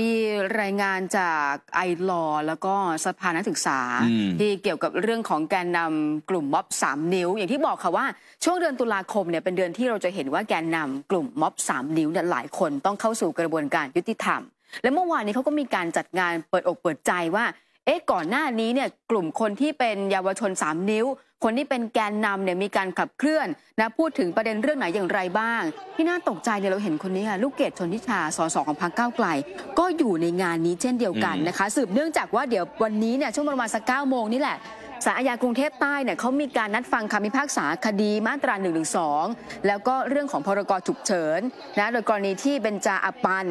มีรายงานจากไอลอแล้วก็สภานักศึกษา ที่เกี่ยวกับเรื่องของแกนนำกลุ่มม็อบ3 นิ้ว อย่างที่บอกค่ะว่า ช่วงเดือนตุลาคมเนี่ยเป็นเดือนที่เราจะเห็นว่าแกนนำกลุ่มม็อบ3 นิ้วเนี่ยหลายคนต้องเข้าสู่กระบวนการยุติธรรม และเมื่อวานนี้เขาก็มีการจัดงานเปิดอกเปิดใจว่า เอ๊ะก่อนหน้านี้เนี่ยกลุ่มคนที่เป็นเยาวชน 3 นิ้วคนที่เป็นแกนนำเนี่ยมีการขับเคลื่อนนะพูดถึงประเด็นเรื่องไหนอย่างไรบ้าง ที่น่าตกใจเนี่ยเราเห็นคนนี้ค่ะลูกเกดชนทิชาสสของพรรคก้าวไกล ก็อยู่ในงานนี้เช่นเดียวกันนะคะ สืบเนื่องจากว่าเดี๋ยววันนี้เนี่ยช่วงประมาณสักเก้าโมงนี่แหละศาลอาญากรุงเทพใต้เนี่ยเขามีการนัดฟังคำพิพากษาคดีมาตรา1นึแล้วก็เรื่องของพรกฉุกเฉินนะโดยกรณีที่เบญจาอปัน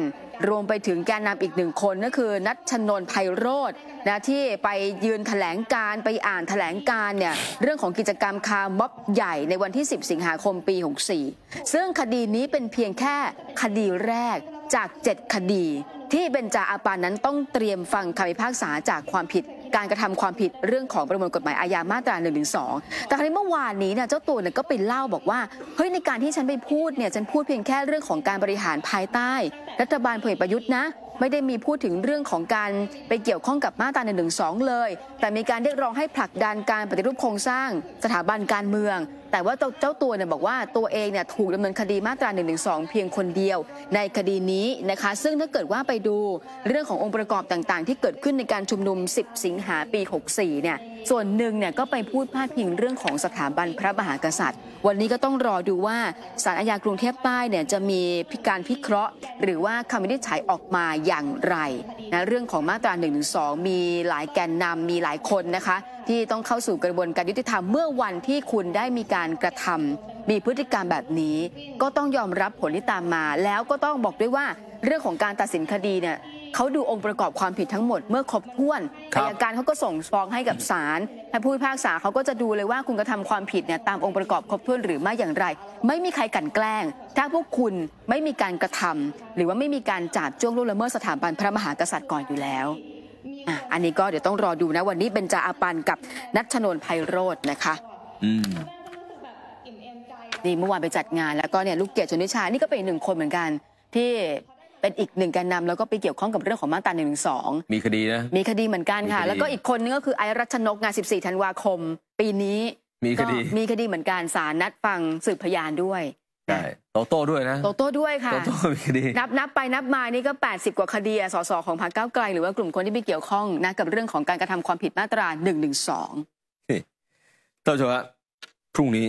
รวมไปถึงแกนนำอีกหนึ่งคนก็คือนัชนนไพโรธนะที่ไปยืนถแถลงการไปอ่านถแถลงการเนี่ยเรื่องของกิจกรรมคาร์ม็อบใหญ่ในวันที่ 10 สิงหาคมปี 64 ซึ่งคดีนี้เป็นเพียงแค่คดีแรกจาก 7 คดี ที่เบนจาอาปานั้นต้องเตรียมฟังคำพิพากษาจากความผิดการกระทำความผิดเรื่องของประมวลกฎหมายอาญามาตรา1นึแต่ครั้งเมื่อวานนี้เนี่ยเจ้าตัวเนี่ยก็ไปเล่าบอกว่าเฮ้ยในการที่ฉันไปพูดเนี่ยฉันพูดเพียงแค่เรื่องของการบริหารภายใต้ รัฐบาลพลเอกประยุทธ์นะไม่ได้มีพูดถึงเรื่องของการไปเกี่ยวข้องกับมาตรา1นึเลย แต่มีการเรียกร้องให้ผลักดันการปฏิรูปโครงสร้าง สถาบันการเมืองแต่ว่าเจ้าตัวเนี่ยบอกว่าตัวเองเนี่ยถูกดำเนินคดีมาตรา1นึเพียงคนเดียวในคดีนี้นะคะซึ่งถ้าเกิดว่าไปดู เรื่องขององค์ประกอบต่าง ๆ ที่เกิดขึ้นในการชุมนุม 10 สิงหาปี 64เนี่ยส่วนหนึ่งเนี่ยก็ไปพูดพาดพิงเรื่องของสถาบันพระมหากษัตริย์ วันนี้ก็ต้องรอดูว่าศาลอาญากรุงเทพใต้เนี่ยจะมีพิการพิเคราะห์ หรือว่าคำวินิจฉัยออกมาอย่างไรนะเรื่องของมาตรา1นึมีหลายแกนนำมีหลายคนนะคะที่ต้องเข้าสู่กระบวนการยุติธรรมเมื่อวันที่คุณได้มีการการกระทำ มีพฤติกรรมแบบนี้ก็ต้องยอมรับผลที่ตามมาแล้วก็ต้องบอกด้วยว่าเรื่องของการตัดสินคดีเนี่ยเขาดูองค์ประกอบความผิดทั้งหมดเมื่อครบถ้วนอายการเขาก็ส่งฟ้องให้กับศาลทางผู้พิพากษาเขาก็จะดูเลยว่าคุณกระทาความผิดเนี่ยตามองค์ประกอบครบถ้วนหรือไม่อย่างไร ไม่มีใครกันแกล้ง ถ้าพวกคุณไม่มีการกระทำ หรือว่าไม่มีการจับจ้วงล่วงละเมิดสถาบันพระมหากษัตริย์ก่อนอยู่แล้วอันนี้ก็เดี๋ยวต้องรอดูนะวันนี้เป็นจาอาปันกับนัชนนไพโรธนะคะ อืมนี่เมื่อวานไปจัดงานแล้วก็เนี่ยลูกเกดชนิชา นี่ก็เป็นหนึ่งคนเหมือนกัน ที่เป็นอีกหนึ่งแกนนาแล้วก็ไปเกี่ยวข้องกับเรื่องของมาตราหนึ่งสองมีคดีนะมีคดีเหมือนกันค่ะ แล้วก็อีกคนนึงก็คือไอรัชนกงาน14ธันวาคม ปีนี้มีคดีมีคดีเหมือนกันสารนัดฟังสืบพยานด้วยใช่โตโต้ด้วยนะโตโต้ด้วยค่ะโตโต้มีคดีนับนับไปนับมานี่ก็ 80 กว่าคดีสสของพรรคก้าวไกลหรือว่ากลุ่มคนที่ไมเกี่ยวข้องนะกับเรื่องของการกระทำความผิดมาตรา1นึท่านผู้ชมฮพรุ่งนี้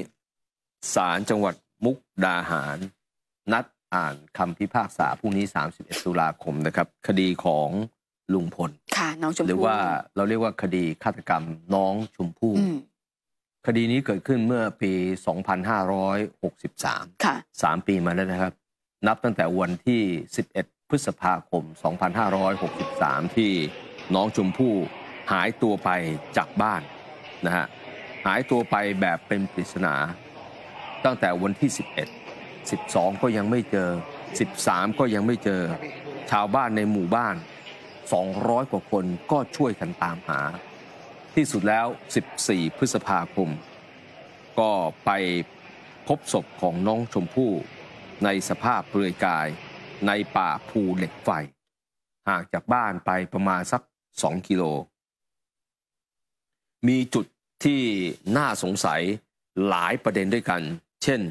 ศาลจังหวัดมุกดาหาร นัดอ่านคำพิพากษาพรุ่งนี้ 31ตุลาคมนะครับ คดีของลุงพลค่ะน้องชมพู่หรือว่าเราเรียกว่าคดีฆาตกรรม น้องชมพู่คดีนี้เกิดขึ้นเมื่อปี 2563ค่ะ3ปีมาแล้วนะครับ นับตั้งแต่วันที่ 11 พฤษภาคม 2563 ที่น้องชมพู่หายตัวไปจากบ้านนะฮะ หายตัวไปแบบเป็นปริศนาตั้งแต่วันที่ 11 12 ก็ยังไม่เจอ 13 ก็ยังไม่เจอ ชาวบ้านในหมู่บ้าน 200 กว่าคนก็ช่วยกันตามหา ที่สุดแล้ว 14 พฤษภาคมก็ไปพบศพของน้องชมพู่ในสภาพเปลือยกายในป่าภูเหล็กไฟห่างจากบ้านไปประมาณสัก2กิโล มีจุดที่น่าสงสัยหลายประเด็นด้วยกันเช่น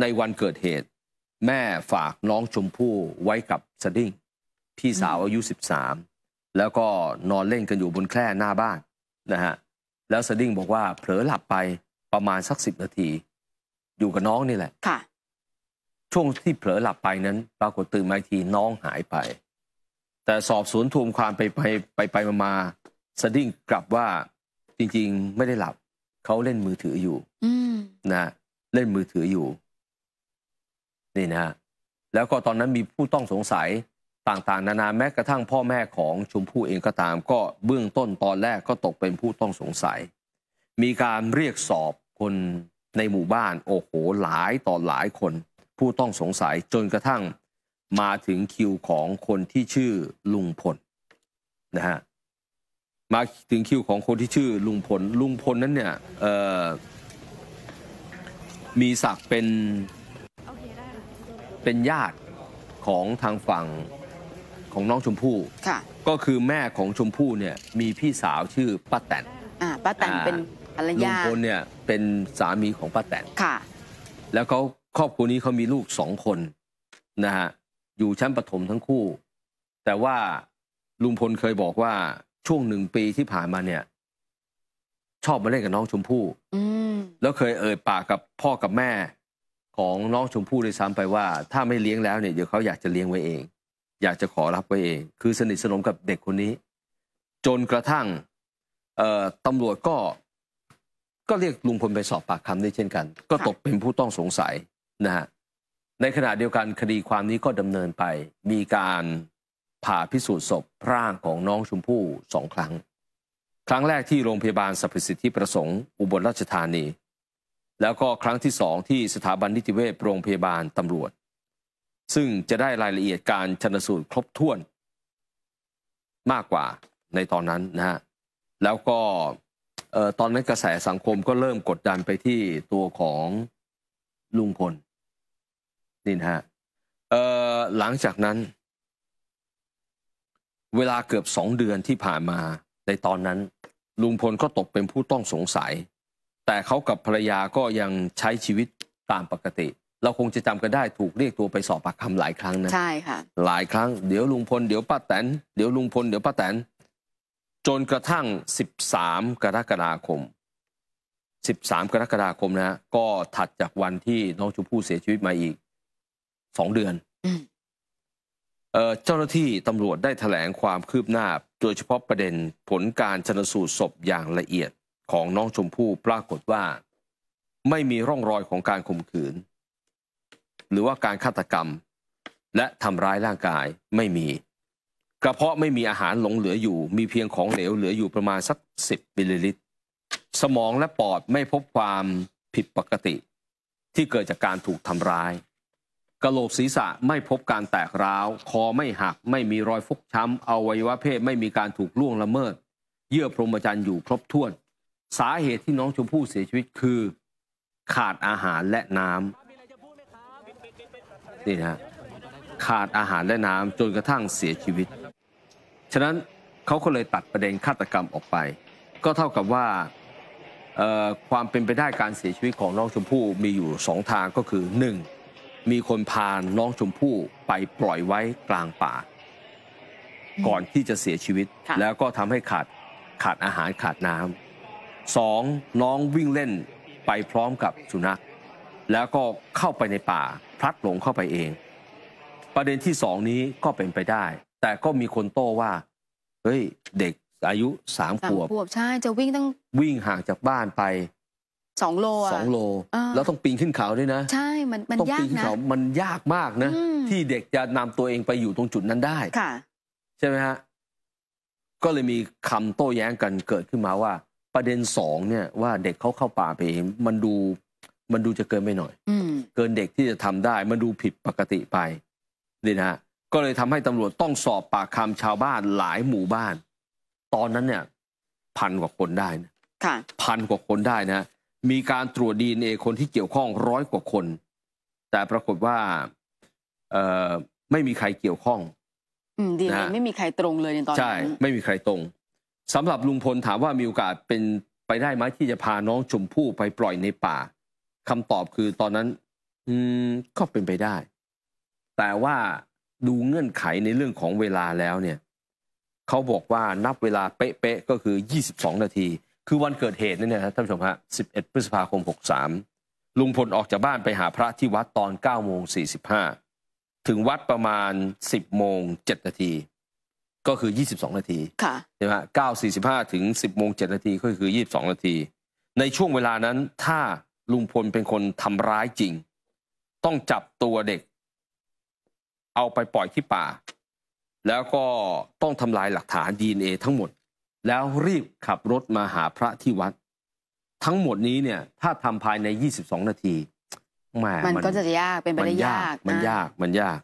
ในวันเกิดเหตุ แม่ฝากน้องชมพู่ไว้กับสดิ้งพี่สาวอายุ13แล้วก็นอนเล่นกันอยู่บนแคร่หน้าบ้านนะฮะ แล้วสดิ้งบอกว่าเผลอหลับไปประมาณสักสิบนาทีอยู่กับน้องนี่แหละ ค่ะ ช่วงที่เผลอหลับไปนั้นปรากฏตื่นมาทีน้องหายไป แต่สอบสวนทวงความไปไปไปไปมาสดิ้งกลับว่าจริง ๆไม่ได้หลับเขาเล่นมือถืออยู่นะเล่นมือถืออยู่นี่นะฮะแล้วก็ตอนนั้นมีผู้ต้องสงสัยต่างๆ นานาแม้กระทั่งพ่อแม่ของชมพู่เองก็ตามก็เบื้องต้นตอนแรกก็ตกเป็นผู้ต้องสงสัย มีการเรียกสอบคนในหมู่บ้านโอ้โหหลายต่อหลายคนผู้ต้องสงสัยจนกระทั่งมาถึงคิวของคนที่ชื่อลุงพลนะฮะมาถึงคิวของคนที่ชื่อลุงพลลุงพลนั้นเนี่ยมีศักเป็นเป็นญาติของทางฝั่งของน้องชมพู่ค่ะก็คือแม่ของชมพู่เนี่ยมีพี่สาวชื่อป้าแตนอ่าป้าแตนเป็นภรรยาลุงพลเนี่ยเป็นสามีของป้าแตนค่ะแล้วเขาครอบครัวนี้เขามีลูกสองคนนะฮะอยู่ชั้นปฐมทั้งคู่ แต่ว่าลุงพลเคยบอกว่าช่วงหนึ่งปีที่ผ่านมาเนี่ยชอบมาเล่นกับ น้องชมพู่แล้วเคยเอ่ยปากกับพ่อกับแม่ของน้องชมพู่ด้วยซ้ำไปว่าถ้าไม่เลี้ยงแล้วเนี่ย เดี๋ยวเขาอยากจะเลี้ยงไว้เอง อยากจะขอรับไว้เอง คือสนิทสนมกับเด็กคนนี้ จนกระทั่งตำรวจก็ ก็เรียกลุงพลไปสอบปากคำได้เช่นกัน ก็ตกเป็นผู้ต้องสงสัยนะฮะในขณะเดียวกันคดีความนี้ก็ดำเนินไป มีการผ่าพิสูจน์ศพร่างของน้องชมพู่สองครั้งครั้งแรกที่โรงพยาบาลสรรพสิทธิประสงค์ อุบลราชธานี แล้วก็ครั้งที่สองที่สถาบัน นิติเวชโรงพยาบาลตำรวจ ซึ่งจะได้รายละเอียดการชนสูตรครบถ้วนมากกว่าในตอนนั้นนะฮะ แล้วก็ตอนนั้นกระแสสังคมก็เริ่มกดดันไปที่ตัวของลุงพลนี่นะฮะหลังจากนั้น เวลาเกือบสองเดือนที่ผ่านมาในตอนนั้น ลุงพลก็ตกเป็นผู้ต้องสงสัย แต่เขากับภรรยาก็ยังใช้ชีวิตตามปกติ เราคงจะจำกันได้ถูกเรียกตัวไปสอบปากคำหลายครั้งนะใช่ค่ะหลายครั้ง เดี๋ยวลุงพลเดี๋ยวป้าแตนเดี๋ยวลุงพลเดี๋ยวป้าแตน จนกระทั่ง 13 กรกฎาคม 13 กรกฎาคมนะก็ถัดจากวันที่น้องชมพู่เสียชีวิตมาอีกสองเดือนเจ้าหน้าที่ตำรวจได้ถแถลงความคืบหน้าโดยเฉพาะประเด็นผลการชนสูตรศพอย่างละเอียดของน้องชมพู่ปรากฏว่าไม่มีร่องรอยของการข่มขืน หรือว่าการฆาตกรรม และทำร้ายร่างกายไม่มี กระเพาะไม่มีอาหารหลงเหลืออยู่มีเพียงของเหลวเหลืออยู่ประมาณสัก 10มิลลิลิตรสมองและปอดไม่พบความผิดปกติ ที่เกิดจากการถูกทำร้ายกะโหลกศีรษะไม่พบการแตกร้าว คอไม่หัก ไม่มีรอยฟกช้ำอวัยวะเพศไม่มีการถูกล่วงละเมิด เยื่อพรหมจรรย์อยู่ครบถ้วน สาเหตุที่น้องชมพู่เสียชีวิตคือขาดอาหารและน้ำนี่นะขาดอาหารและน้ำจนกระทั่งเสียชีวิต ฉะนั้นเขาก็เลยตัดประเด็นฆาตกรรมออกไป ก็เท่ากับว่าความเป็นไปได้การเสียชีวิตของน้องชมพู่มีอยู่สองทางก็คือหนึ่งมีคนพาน้องชมพู่ไปปล่อยไว้กลางป่า ก่อนที่จะเสียชีวิต แล้วก็ทำให้ขาดขาดอาหารขาดน้ำสองน้องวิ่งเล่นไปพร้อมกับสุนัขแล้วก็เข้าไปในป่าพลัดหลงเข้าไปเอง ประเด็นที่สองนี้ก็เป็นไปได้ แต่ก็มีคนโต้ว่าเฮ้ยเด็กอายุสามขวบขวบใช่จะวิ่งต้องวิ่งห่างจากบ้านไปสองโลสองโล แล้วต้องปีนขึ้นเขาด้วยนะใช่มันมันยากนะมันยากมากนะที่เด็กจะนำตัวเองไปอยู่ตรงจุดนั้นได้ ค่ะ ใช่ไหมฮะก็เลยมีคำโต้แย้งกันเกิดขึ้นมาว่า ประเด็นสองเนี่ยว่าเด็กเขาเข้าป่าไปมันดูมันดูจะเกินไปหน่อยอเกินเด็กที่จะทำได้ มันดูผิดปกติไปนี่นะก็เลยทำให้ตำรวจต้องสอบปากคำชาวบ้านหลายหมู่บ้าน ตอนนั้นเนี่ยพันกว่าคนได้นะพันกว่าคนได้นะมีการตรวจดีเอ็นเอคนที่เกี่ยวข้องร้อยกว่าคนแต่ปรากฏว่าไม่มีใครเกี่ยวข้องดีเลยไม่มีใครตรงเลยในตอนนั้นใช่ ไม่มีใครตรง สำหรับลุงพลถามว่ามีโอกาสเป็นไปได้ไหมที่จะพาน้องชมพู่ไปปล่อยในป่า คำตอบคือตอนนั้น อืมก็เป็นไปได้ แต่ว่าดูเงื่อนไขในเรื่องของเวลาแล้วเนี่ยเขาบอกว่านับเวลาเป๊ะๆก็คือ 22 นาที คือวันเกิดเหตุนี่นะท่านผู้ชมฮะ 11 พฤษภาคม 63ลุงพลออกจากบ้านไปหาพระที่วัดตอน9โมง45 ถึงวัดประมาณ 10โมง7นาที ก็คือ 22 นาทีใช่ไหมเก้าสี่สิบห้าถึง 10โมง7นาทีก็คือ 22 นาที ในช่วงเวลานั้น ถ้าลุงพลเป็นคนทำร้ายจริง ต้องจับตัวเด็ก เอาไปปล่อยที่ป่า แล้วก็ต้องทำลายหลักฐานดีเอทั้งหมด แล้วรีบขับรถมาหาพระที่วัดทั้งหมดนี้เนี่ยถ้าทำภายใน 22 นาที มันก็จะยากเป็นไปได้ยากมันยากมันยาก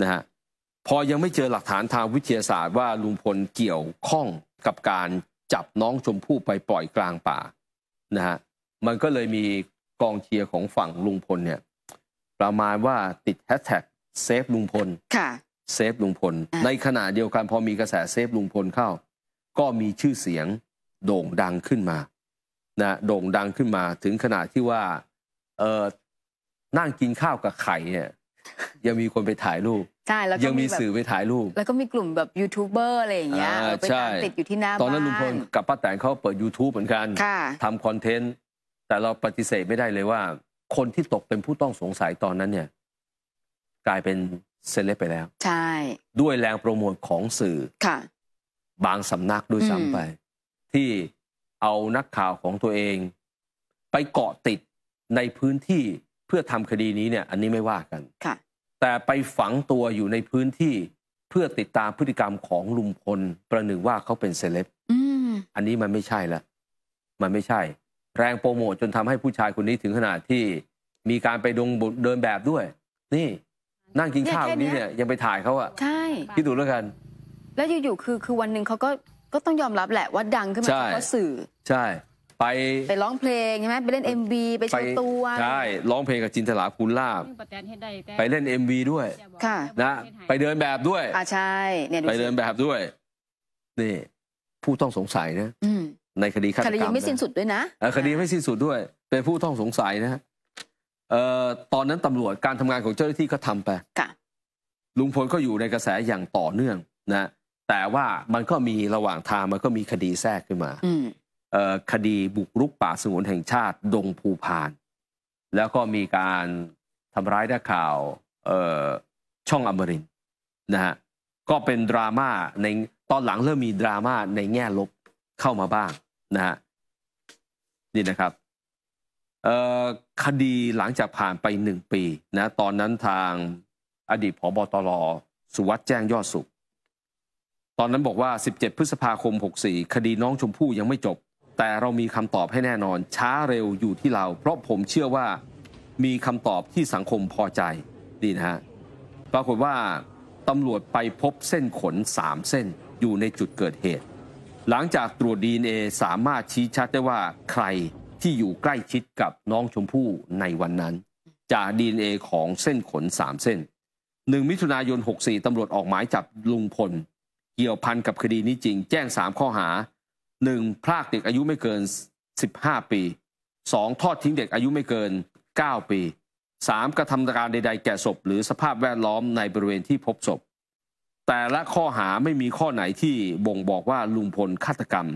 นะฮะพอยังไม่เจอหลักฐานทางวิทยาศาสตร์ว่าลุงพลเกี่ยวข้องกับการจับน้องชมพู่ไปปล่อยกลางป่านะฮะมันก็เลยมีกองเชียร์ของฝั่งลุงพลเนี่ยประมาณว่าติดแฮชแท็กเซฟลุงพลค่ะเซฟลุงพล ในขณะเดียวกันพอมีกระแสเซฟลุงพลเข้า ก็มีชื่อเสียงโด่งดังขึ้นมานะโด่งดังขึ้นมาถึงขนาดที่ว่าเออนั่งกินข้าวกับไข่เนี่ย ยังมีคนไปถ่ายรูปใช่ แล้วยังมีสื่อไปถ่ายรูป แล้วก็มีกลุ่มแบบยูทูบเบอร์อะไรอย่างเงี้ยไปตติดอยู่ที่หน้าบ้านตอนนั้นลุงพลกับป้าแตงเขาเปิด YouTube เหมือนกันทำคอนเทนต์แต่เราปฏิเสธไม่ได้เลยว่า คนที่ตกเป็นผู้ต้องสงสัยตอนนั้นเนี่ย กลายเป็นเซเลบไปแล้ว ใช่ ด้วยแรงโปรโมทของสื่อค่ะ บางสำนักด้วยซ้ำไป ที่เอานักข่าวของตัวเอง ไปเกาะติดในพื้นที่เพื่อทำคดีนี้เนี่ย อันนี้ไม่ว่ากันแต่ไปฝังตัวอยู่ในพื้นที่เพื่อติดตามพฤติกรรมของลุมพลประหนึ่งว่าเขาเป็นเซเลบอันนี้มันไม่ใช่ละมันไม่ใช่ แรงโปรโมทจนทำให้ผู้ชายคนนี้ถึงขนาดที่มีการไปดงเดินแบบด้วย นี่นั่งกินข้าวนี้เนี่ย ยังไปถ่ายเขาอะใช่คิดดูแล้วกัน แล้วอยู่ๆคือคือวันหนึ่งเขาก็ก็ต้องยอมรับแหละ ว่าดังขึ้นมาเพราะสื่อใช่ ไปไปร้องเพลงใช่ไหมไปเล่น MV ไปโชว์ตัวใช่ร้องเพลงกับจินตลาคุณลาบไปเล่น MV ด้วย ค่ะนะไปเดินแบบด้วยอ่าใช่เนี่ยไปเดินแบบด้วยนี่ ผู้ต้องสงสัยนะในคดีฆาตกรรมคดีไม่สิ้นสุดด้วยนะคดีไม่สิ้นสุดด้วยเป็นผู้ต้องสงสัยนะเอ่อตอนนั้นตำรวจการทำงานของเจ้าหน้าที่ก็ทำไปลุงพลก็อยู่ในกระแสอย่างต่อเนื่องนะแต่ว่ามันก็มีระหว่างทางมันก็มีคดีแทรกขึ้นมาคดีบุกรุกป่าสงวนแห่งชาติ ดงภูพาน แล้วก็มีการทำร้ายนักข่าวช่องอมรินนะฮะก็เป็นดราม่าในตอนหลังเริ่มมีดราม่าในแง่ลบเข้ามาบ้าง นะฮะนี่นะครับคดีหลังจากผ่านไปหนึ่งปี นะ ตอนนั้นทางอดีตผบตรสุวัสด์แจ้งยอดสุขตอนนั้นบอกว่า 17 พฤษภาคม 64 คดีน้องชมพู่ยังไม่จบ แต่เรามีคำตอบให้แน่นอน ช้าเร็วอยู่ที่เรา เพราะผมเชื่อว่ามีคำตอบที่สังคมพอใจดีนะฮะ ปรากฏว่าตำรวจไปพบเส้นขน 3 เส้นอยู่ในจุดเกิดเหตุ หลังจากตรวจ DNA สามารถชี้ชัดได้ว่าใครที่อยู่ใกล้ชิดกับน้องชมพู่ในวันนั้น จาก DNA ของเส้นขน3 เส้น 1 มิถุนายน 64ตำรวจออกหมายจับลุงพลเกี่ยวพันกับคดีนี้จริงแจ้ง 3 ข้อหา 1. พรากเด็กอายุไม่เกิน 15 ปี 2. ทอดทิ้งเด็กอายุไม่เกิน 9 ปี 3. กระทำการใดๆแก่ศพหรือสภาพแวดล้อมในบริเวณที่พบศพแต่ละข้อหาไม่มีข้อไหนที่บ่งบอกว่าลุงพลฆาตกรรม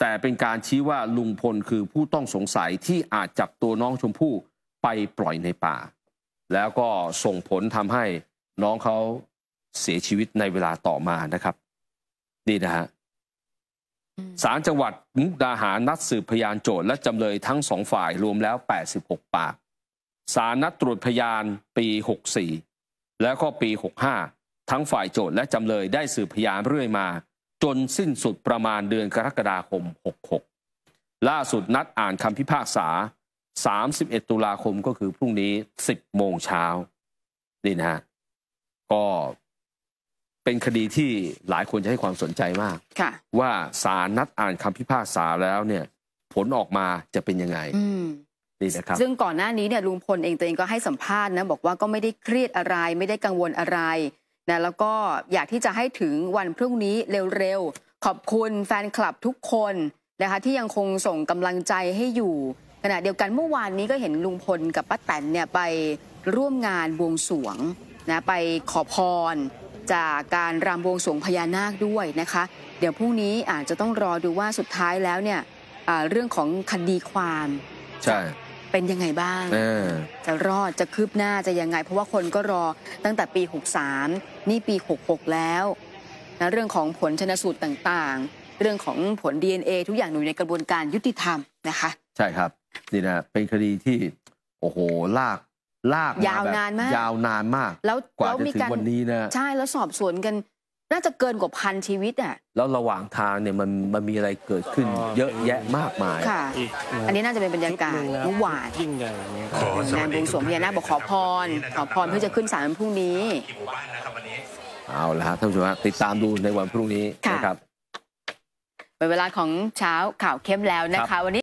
แต่เป็นการชี้ว่าลุงพลคือผู้ต้องสงสัยที่อาจจับตัวน้องชมพู่ไปปล่อยในป่า แล้วก็ส่งผลทำให้น้องเขาเสียชีวิตในเวลาต่อมานะครับนี่นะฮะศาลจังหวัดมุกดาหารนัดสืบพยานโจทย์และจำเลยทั้งสองฝ่ายรวมแล้ว86ปากศาลนัดตรวจพยานปี64 แล้วก็ปี 65 ทั้งฝ่ายโจทย์และจำเลยได้สืบพยานเรื่อยมา จนสิ้นสุดประมาณเดือนกรกฎาคม 66 ล่าสุดนัดอ่านคำพิพากษา31ตุลาคมก็คือพรุ่งนี้10โมงเช้านี่นะฮะก็เป็นคดีที่หลายคนจะให้ความสนใจมากว่าสารนัดอ่านคำพิพากษาแล้วเนี่ยผลออกมาจะเป็นยังไงนี่นะครับซึ่งก่อนหน้านี้เนี่ยลุงพลเองตัวเองก็ให้สัมภาษณ์นะบอกว่าก็ไม่ได้เครียดอะไร ไม่ได้กังวลอะไรนะแล้วก็อยากที่จะให้ถึงวันพรุ่งนี้เร็วๆขอบคุณแฟนคลับทุกคนนะคะที่ยังคงส่งกำลังใจให้อยู่ขณะเดียวกันเมื่อวานนี้ก็เห็นลุงพลกับป้าแตนเนี่ยไปร่วมงานบวงสวงนะไปขอพรจากการรำวงสวงพญานาคด้วยนะคะ เดี๋ยวพรุ่งนี้อาจจะต้องรอดูว่าสุดท้ายแล้วเนี่ยเรื่องของคดีความ ใช่เป็นยังไงบ้างจะรอดจะคืบหน้าจะยังไงเพราะว่าคนก็รอตั้งแต่ปี63นี่ปี 66 แล้วนะเรื่องของผลชนสูตรต่างๆ เรื่องของผล DNA ทุกอย่างอยู่ในกระบวนการยุติธรรมนะคะ ใช่ครับนี่นะเป็นคดีที่โอ้โหลากลากยาวนานมากยาวนานมากแล้วกว่าจะถึงวันนี้นะใช่แล้วสอบสวนกัน น่าจะเกินกว่าพันชีวิตอ่ะแล้วระหว่างทางเนี่ยมันมันมีอะไรเกิดขึ้นเยอะแยะมากมายค่ะ อันนี้น่าจะเป็นบรรยากาศเมื่อวานงานบวงสรวงพญานาคบอกขอพรขอพรเพื่อจะขึ้นศาลพรุ่งนี้เอาละท่านผู้ชมติดตามดูในวันพรุ่งนี้นะครับเป็นเวลาของเช้าข่าวเข้มแล้วนะคะวันนี้